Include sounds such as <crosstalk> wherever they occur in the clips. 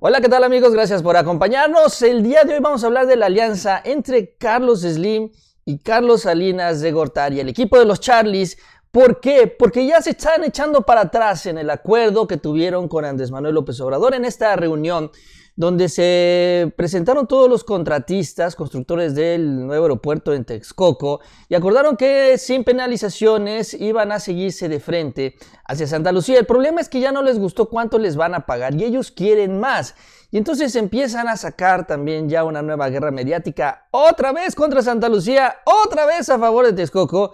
Hola, ¿qué tal amigos? Gracias por acompañarnos. El día de hoy vamos a hablar de la alianza entre Carlos Slim y Carlos Salinas de Gortari, el equipo de los Charlies. ¿Por qué? Porque ya se están echando para atrás en el acuerdo que tuvieron con Andrés Manuel López Obrador en esta reunión donde se presentaron todos los contratistas, constructores del nuevo aeropuerto en Texcoco, y acordaron que sin penalizaciones iban a seguirse de frente hacia Santa Lucía. El problema es que ya no les gustó cuánto les van a pagar y ellos quieren más. Y entonces empiezan a sacar también ya una nueva guerra mediática, otra vez contra Santa Lucía, otra vez a favor de Texcoco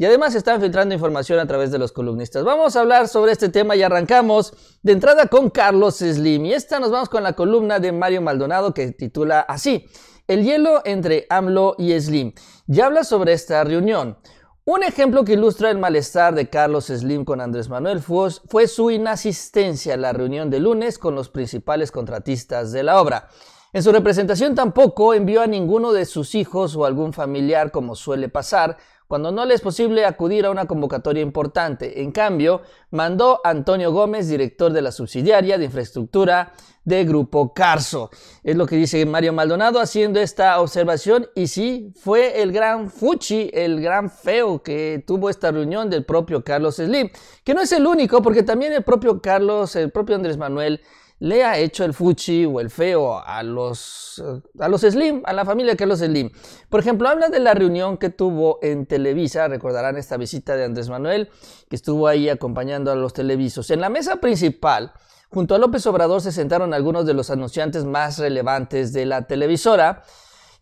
y además están filtrando información a través de los columnistas. Vamos a hablar sobre este tema y arrancamos de entrada con Carlos Slim. Y esta nos vamos con la columna de Mario Maldonado que titula así, El hielo entre AMLO y Slim. Ya habla sobre esta reunión. Un ejemplo que ilustra el malestar de Carlos Slim con Andrés Manuel Fuos fue su inasistencia a la reunión de lunes con los principales contratistas de la obra. En su representación tampoco envió a ninguno de sus hijos o algún familiar como suele pasar, cuando no le es posible acudir a una convocatoria importante. En cambio, mandó Antonio Gómez, director de la subsidiaria de infraestructura de Grupo Carso. Es lo que dice Mario Maldonado haciendo esta observación y sí, fue el gran fuchi, el gran feo que tuvo esta reunión del propio Carlos Slim, que no es el único porque también el propio Carlos, el propio Andrés Manuel le ha hecho el fuchi o el feo a los, a los Slim, a la familia que los Slim. Por ejemplo, habla de la reunión que tuvo en Televisa, recordarán esta visita de Andrés Manuel, que estuvo ahí acompañando a los televisos. En la mesa principal, junto a López Obrador, se sentaron algunos de los anunciantes más relevantes de la televisora.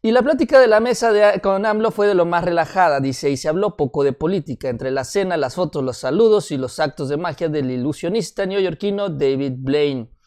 Y la plática de la mesa de, con AMLO fue de lo más relajada, dice, y se habló poco de política, entre la cena, las fotos, los saludos y los actos de magia del ilusionista neoyorquino David Blaine.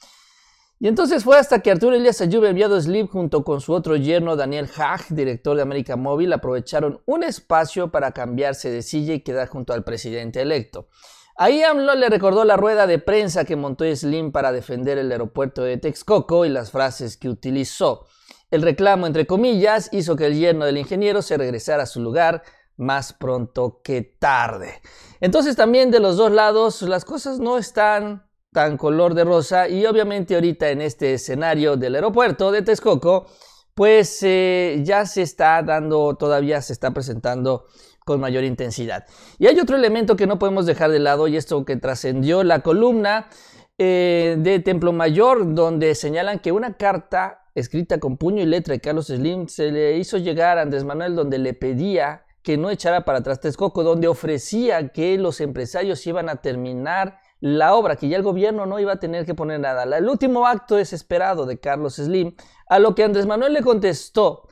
Y entonces fue hasta que Arturo Elias Ayub, enviado a junto con su otro yerno Daniel Haag, director de América Móvil, aprovecharon un espacio para cambiarse de silla y quedar junto al presidente electo. Ahí AMLO le recordó la rueda de prensa que montó Slim para defender el aeropuerto de Texcoco y las frases que utilizó. El reclamo, entre comillas, hizo que el yerno del ingeniero se regresara a su lugar más pronto que tarde. Entonces también de los dos lados las cosas no están tan color de rosa y obviamente ahorita en este escenario del aeropuerto de Texcoco, pues eh, ya se está dando, todavía se está presentando con mayor intensidad. Y hay otro elemento que no podemos dejar de lado y esto que trascendió la columna eh, de Templo Mayor, donde señalan que una carta escrita con puño y letra de Carlos Slim se le hizo llegar a Andrés Manuel donde le pedía que no echara para atrás Texcoco, donde ofrecía que los empresarios iban a terminar la obra, que ya el gobierno no iba a tener que poner nada. El último acto desesperado de Carlos Slim, a lo que Andrés Manuel le contestó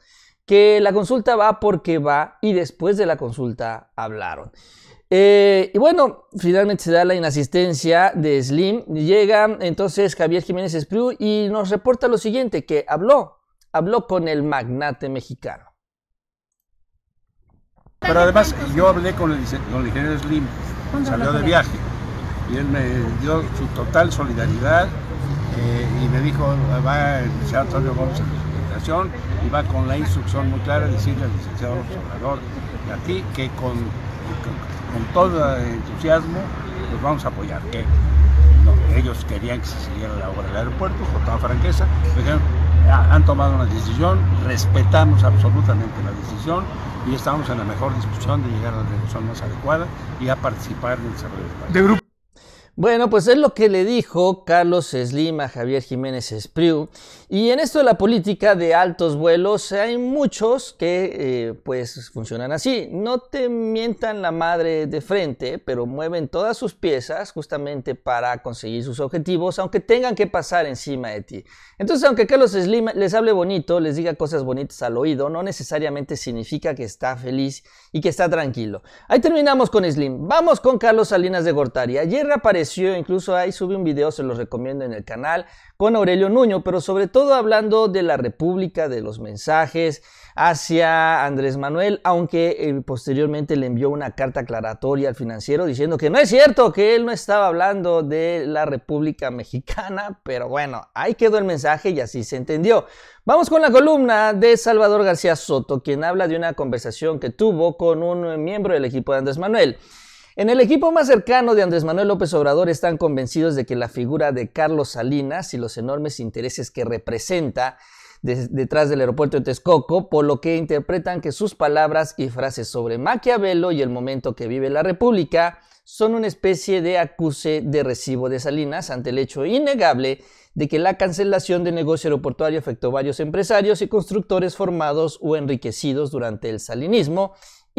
que la consulta va porque va y después de la consulta hablaron. Eh, y bueno, finalmente se da la inasistencia de Slim. Llega entonces Javier Jiménez Espriu y nos reporta lo siguiente, que habló, habló con el magnate mexicano. Pero además yo hablé con el, con el ingeniero Slim, salió de viaje y él me dio su total solidaridad eh, y me dijo, va el licenciado Antonio Gómez a la presentación y va con la instrucción muy clara de decirle al licenciado observador de aquí que con, con, todo entusiasmo los pues vamos a apoyar. Que ellos querían que se siguiera la obra del aeropuerto, con toda franqueza, dijeron, ah, han tomado una decisión, respetamos absolutamente la decisión y estamos en la mejor disposición de llegar a la decisión más adecuada y a participar en el desarrollo del país. Bueno, pues es lo que le dijo Carlos Slim a Javier Jiménez Espriu. Y en esto de la política de altos vuelos, hay muchos que eh, pues funcionan así. No te mientan la madre de frente, pero mueven todas sus piezas justamente para conseguir sus objetivos, aunque tengan que pasar encima de ti. Entonces, aunque Carlos Slim les hable bonito, les diga cosas bonitas al oído, no necesariamente significa que está feliz y que está tranquilo. Ahí terminamos con Slim. Vamos con Carlos Salinas de Gortari. Ayer incluso ahí sube un video, se los recomiendo en el canal, con Aurelio Nuño, pero sobre todo hablando de la República, de los mensajes hacia Andrés Manuel, aunque eh, posteriormente le envió una carta aclaratoria al financiero diciendo que no es cierto, que él no estaba hablando de la República <laughs> Mexicana, pero bueno, ahí quedó el mensaje y así se entendió. Vamos con la columna de Salvador García Soto, quien habla de una conversación que tuvo con un miembro del equipo de Andrés Manuel. En el equipo más cercano de Andrés Manuel López Obrador están convencidos de que la figura de Carlos Salinas y los enormes intereses que representa detrás del aeropuerto de Texcoco, por lo que interpretan que sus palabras y frases sobre Maquiavelo y el momento que vive la República son una especie de acuse de recibo de Salinas ante el hecho innegable de que la cancelación del negocio aeroportuario afectó a varios empresarios y constructores formados o enriquecidos durante el salinismo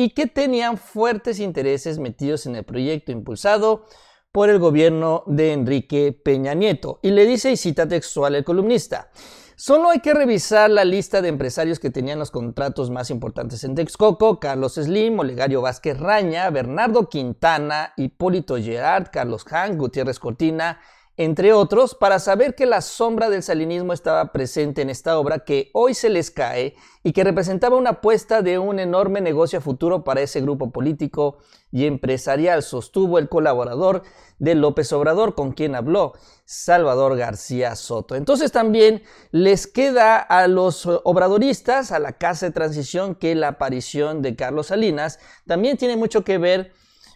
y que tenían fuertes intereses metidos en el proyecto impulsado por el gobierno de Enrique Peña Nieto. Y le dice, y cita textual el columnista, Solo hay que revisar la lista de empresarios que tenían los contratos más importantes en Texcoco, Carlos Slim, Olegario Vázquez Raña, Bernardo Quintana, Hipólito Gerard, Carlos Han, Gutiérrez Cortina, entre otros, para saber que la sombra del salinismo estaba presente en esta obra que hoy se les cae y que representaba una apuesta de un enorme negocio a futuro para ese grupo político y empresarial, sostuvo el colaborador de López Obrador con quien habló, Salvador García Soto. Entonces también les queda a los obradoristas, a la Casa de Transición, que la aparición de Carlos Salinas también tiene mucho que ver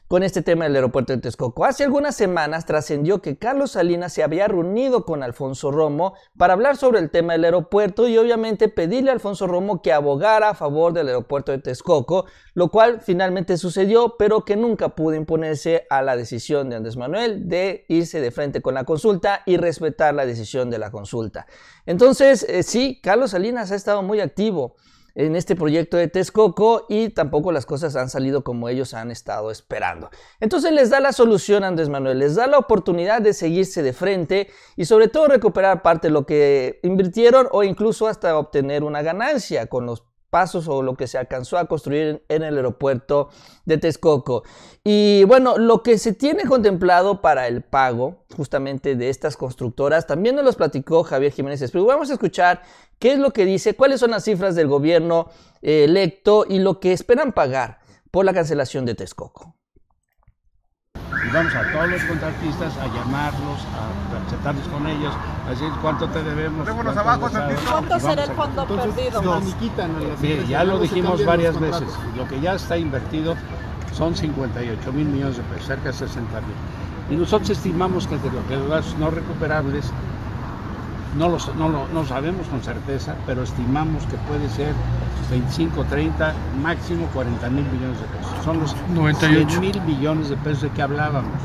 con este tema del aeropuerto de Texcoco. Hace algunas semanas trascendió que Carlos Salinas se había reunido con Alfonso Romo para hablar sobre el tema del aeropuerto y obviamente pedirle a Alfonso Romo que abogara a favor del aeropuerto de Texcoco, lo cual finalmente sucedió, pero que nunca pudo imponerse a la decisión de Andrés Manuel de irse de frente con la consulta y respetar la decisión de la consulta. Entonces, eh, sí, Carlos Salinas ha estado muy activo en este proyecto de Texcoco y tampoco las cosas han salido como ellos han estado esperando. Entonces les da la solución Andrés Manuel, les da la oportunidad de seguirse de frente y sobre todo recuperar parte de lo que invirtieron o incluso hasta obtener una ganancia con los pasos o lo que se alcanzó a construir en el aeropuerto de Texcoco. Y bueno, lo que se tiene contemplado para el pago justamente de estas constructoras, también nos los platicó Javier Jiménez pero Vamos a escuchar qué es lo que dice, cuáles son las cifras del gobierno electo y lo que esperan pagar por la cancelación de Texcoco y vamos a todos los contratistas a llamarlos, a sentarnos con ellos, a decir cuánto te debemos. Cuánto, será el fondo perdido? ya lo dijimos varias veces, lo que ya está invertido son 58 mil millones de pesos, cerca de 60 mil. Y nosotros estimamos que de los que no recuperables no lo, no lo sabemos con certeza, pero estimamos que puede ser 25, 30, máximo 40 mil millones de pesos. Son los 98 mil millones de pesos de que hablábamos.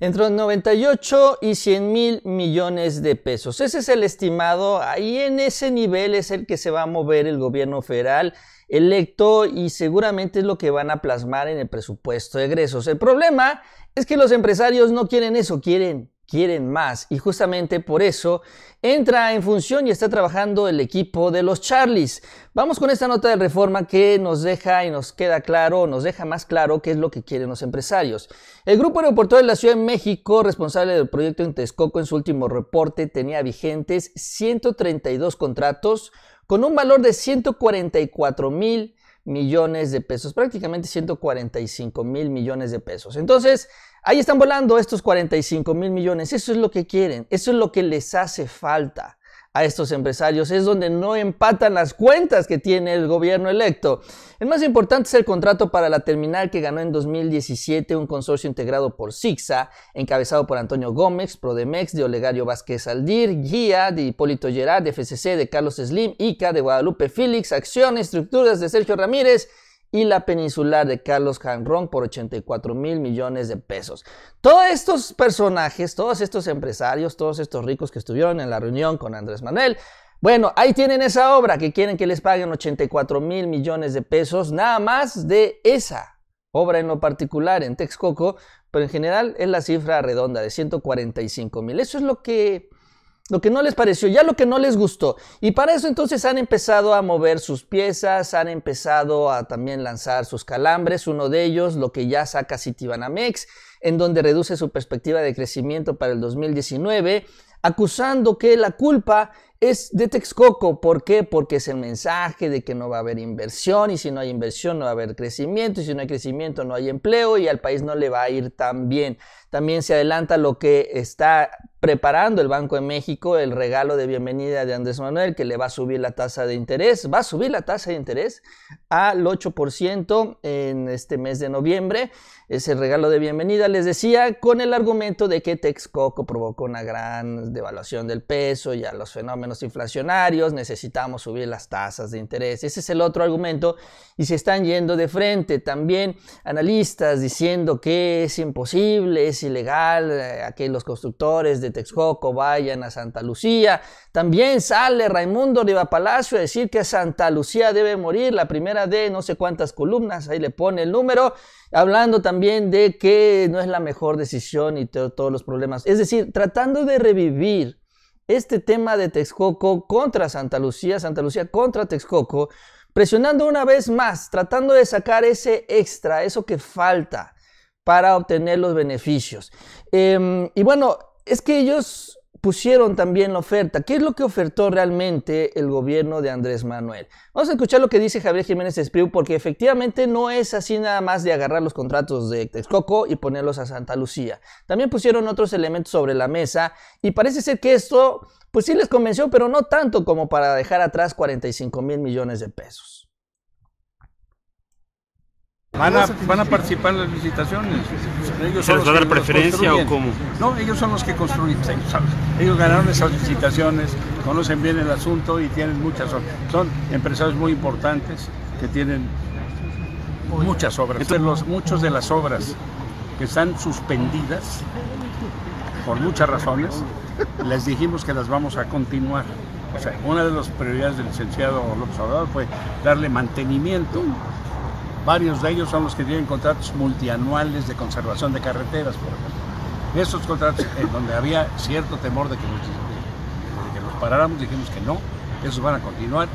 Entre 98 y 100 mil millones de pesos. Ese es el estimado. Ahí en ese nivel es el que se va a mover el gobierno federal electo y seguramente es lo que van a plasmar en el presupuesto de egresos. El problema es que los empresarios no quieren eso, quieren quieren más. Y justamente por eso entra en función y está trabajando el equipo de los Charlies. Vamos con esta nota de reforma que nos deja y nos queda claro, nos deja más claro qué es lo que quieren los empresarios. El Grupo Aeroportuario de la Ciudad de México, responsable del proyecto en en su último reporte tenía vigentes 132 contratos con un valor de 144 mil millones de pesos, prácticamente 145 mil millones de pesos. Entonces, Ahí están volando estos 45 mil millones. Eso es lo que quieren. Eso es lo que les hace falta a estos empresarios. Es donde no empatan las cuentas que tiene el gobierno electo. El más importante es el contrato para la terminal que ganó en 2017 un consorcio integrado por Sixa, encabezado por Antonio Gómez, Prodemex, de Olegario Vázquez Aldir, Guía, de Hipólito Gerard, de FCC, de Carlos Slim, ICA, de Guadalupe Félix, Acciones, Estructuras, de Sergio Ramírez y la peninsular de Carlos Canrón por 84 mil millones de pesos. Todos estos personajes, todos estos empresarios, todos estos ricos que estuvieron en la reunión con Andrés Manuel, bueno, ahí tienen esa obra que quieren que les paguen 84 mil millones de pesos, nada más de esa obra en lo particular en Texcoco, pero en general es la cifra redonda de 145 mil. Eso es lo que lo que no les pareció, ya lo que no les gustó. Y para eso entonces han empezado a mover sus piezas, han empezado a también lanzar sus calambres, uno de ellos lo que ya saca Citibanamex, en donde reduce su perspectiva de crecimiento para el 2019 acusando que la culpa es de Texcoco. ¿Por qué? Porque es el mensaje de que no va a haber inversión y si no hay inversión no va a haber crecimiento y si no hay crecimiento no hay empleo y al país no le va a ir tan bien. También se adelanta lo que está preparando el Banco de México, el regalo de bienvenida de Andrés Manuel, que le va a subir la tasa de interés, va a subir la tasa de interés al 8% en este mes de noviembre ese regalo de bienvenida, les decía, con el argumento de que Texcoco provocó una gran devaluación del peso y a los fenómenos inflacionarios, necesitamos subir las tasas de interés. Ese es el otro argumento y se están yendo de frente. También analistas diciendo que es imposible, es ilegal eh, a que los constructores de Texcoco vayan a Santa Lucía. También sale Raimundo Riva Palacio a decir que Santa Lucía debe morir, la primera de no sé cuántas columnas, ahí le pone el número hablando también de que no es la mejor decisión y todos los problemas. Es decir, tratando de revivir este tema de Texcoco contra Santa Lucía, Santa Lucía contra Texcoco, presionando una vez más, tratando de sacar ese extra, eso que falta para obtener los beneficios. Em, y bueno, es que ellos pusieron también la oferta. ¿Qué es lo que ofertó realmente el gobierno de Andrés Manuel? Vamos a escuchar lo que dice Javier Jiménez Espriu, porque efectivamente no es así nada más de agarrar los contratos de Texcoco y ponerlos a Santa Lucía. También pusieron otros elementos sobre la mesa y parece ser que esto, pues sí les convenció, pero no tanto como para dejar atrás 45 mil millones de pesos. Van a, participar en las licitaciones. Ellos va a dar preferencia o cómo? No, ellos son los que construyen. Ellos ganaron esas licitaciones, conocen bien el asunto y tienen muchas Son empresarios muy importantes que tienen muchas obras. Entonces, los, muchos de las obras que están suspendidas, por muchas razones, les dijimos que las vamos a continuar. O sea, una de las prioridades del licenciado López Obrador fue darle mantenimiento Varios de ellos son los que tienen contratos multianuales de conservación de carreteras, por ejemplo. esos contratos, en donde había cierto temor de que, nos, de los paráramos, dijimos que no, esos van a continuar.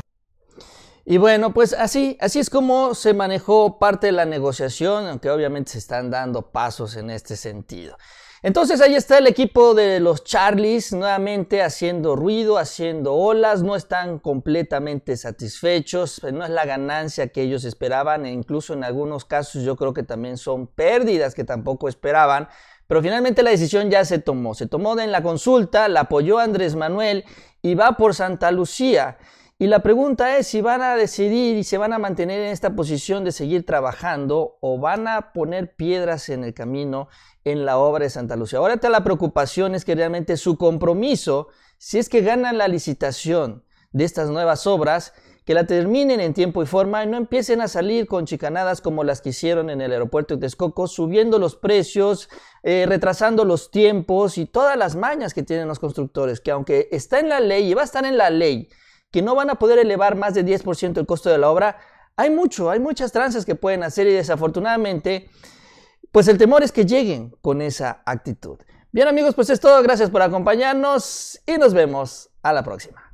Y bueno, pues así, así es como se manejó parte de la negociación, aunque obviamente se están dando pasos en este sentido. Entonces ahí está el equipo de los Charlies nuevamente haciendo ruido, haciendo olas, no están completamente satisfechos, pues, no es la ganancia que ellos esperaban e incluso en algunos casos yo creo que también son pérdidas que tampoco esperaban. Pero finalmente la decisión ya se tomó, se tomó en la consulta, la apoyó Andrés Manuel y va por Santa Lucía. Y la pregunta es si van a decidir y se van a mantener en esta posición de seguir trabajando o van a poner piedras en el camino en la obra de Santa Lucía. Ahora la preocupación es que realmente su compromiso, si es que ganan la licitación de estas nuevas obras, que la terminen en tiempo y forma y no empiecen a salir con chicanadas como las que hicieron en el aeropuerto de Texcoco, subiendo los precios, eh, retrasando los tiempos y todas las mañas que tienen los constructores, que aunque está en la ley y va a estar en la ley, que no van a poder elevar más de 10% el costo de la obra, hay mucho, hay muchas tranzas que pueden hacer y desafortunadamente, pues el temor es que lleguen con esa actitud. Bien amigos, pues es todo, gracias por acompañarnos y nos vemos a la próxima.